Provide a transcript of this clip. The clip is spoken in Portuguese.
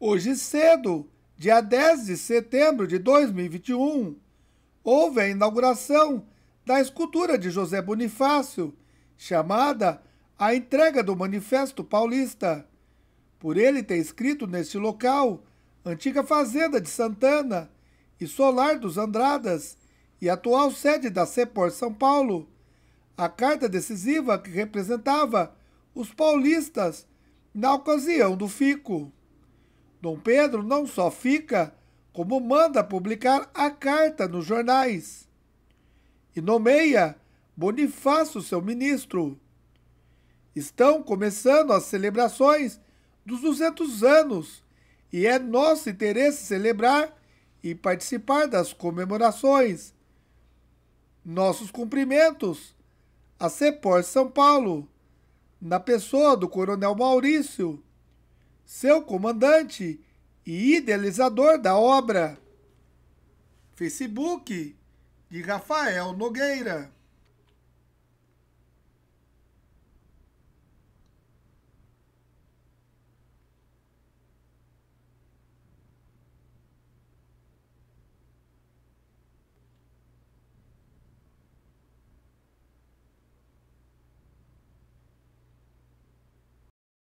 Hoje cedo, dia 10 de setembro de 2021, houve a inauguração da escultura de José Bonifácio, chamada A Entrega do Manifesto Paulista. Por ele ter escrito neste local, antiga fazenda de Santana e solar dos Andradas e atual sede da CEPOR São Paulo, a carta decisiva que representava os paulistas na ocasião do FICO. Dom Pedro não só fica, como manda publicar a carta nos jornais e nomeia Bonifácio seu ministro. Estão começando as celebrações dos 200 anos e é nosso interesse celebrar e participar das comemorações. Nossos cumprimentos a CEPOR São Paulo, na pessoa do Coronel Maurício seu comandante e idealizador da obra. Facebook de Rafael Nogueira.